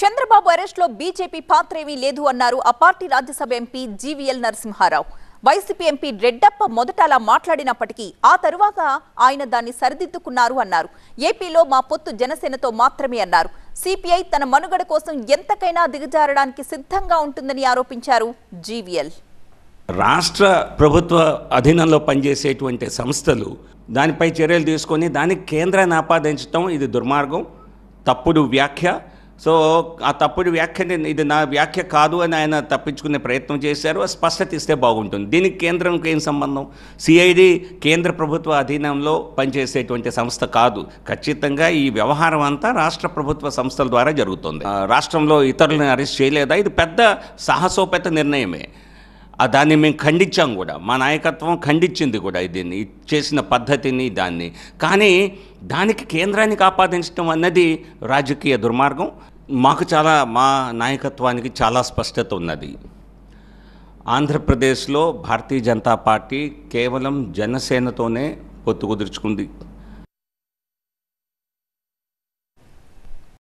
చంద్రబాబు లో బీజేపీ ఏమీ లేదు అన్నారు ఆ party Rajya Sabha MP GVL Narasimha Rao YCP MP Reddappa మొదట అలా మాట్లాడినప్పటికీ ఆ తరువాత ఆయన దాన్ని సరిదిద్దుకున్నారు అన్నారు ఏపీలో మా పొత్తు జనసేనతో మాత్రమే అన్నారు సిపిఐ తన మనుగడ కోసం ఎంతకైనా దిగజారడానికి సిద్ధంగా ఉంటుందని ఆరోపించారు జీవీఎల్ రాష్ట్ర ప్రభుత్వ అధీనంలో పనిచేసేటువంటి సంస్థలు దానిపై చర్యలు తీసుకొని దానికి కేంద్రాన్ని ఆపాదించడం ఇది దుర్మార్గం తప్పుడు వ్యాఖ్య సో ఆ తప్పుడు వ్యాఖ్యని ఇది నా వ్యాఖ్య కాదు అని ఆయన తప్పించుకునే ప్రయత్నం చేశారు స్పష్టత ఇస్తే బాగుంటుంది దీనికి కేంద్రంకి ఏం సంబంధం సిఐడి కేంద్ర ప్రభుత్వ అధీనంలో పనిచేసేటువంటి సంస్థ కాదు ఖచ్చితంగా ఈ వ్యవహారం అంతా రాష్ట్ర ప్రభుత్వ సంస్థల ద్వారా జరుగుతుంది రాష్ట్రంలో ఇతరులను అరెస్ట్ చేయలేదా ఇది పెద్ద సాహసోపేత నిర్ణయమే దాన్ని మేము ఖండించాం కూడా మా నాయకత్వం ఖండించింది కూడా దీన్ని చేసిన పద్ధతిని దాన్ని కానీ దానికి కేంద్రాన్ని ఆపాదించడం అన్నది రాజకీయ దుర్మార్గం మాకు చాలా మా నాయకత్వానికి చాలా స్పష్టత ఉన్నది ఆంధ్రప్రదేశ్లో భారతీయ జనతా పార్టీ కేవలం జనసేనతోనే పొత్తు కుదుర్చుకుంది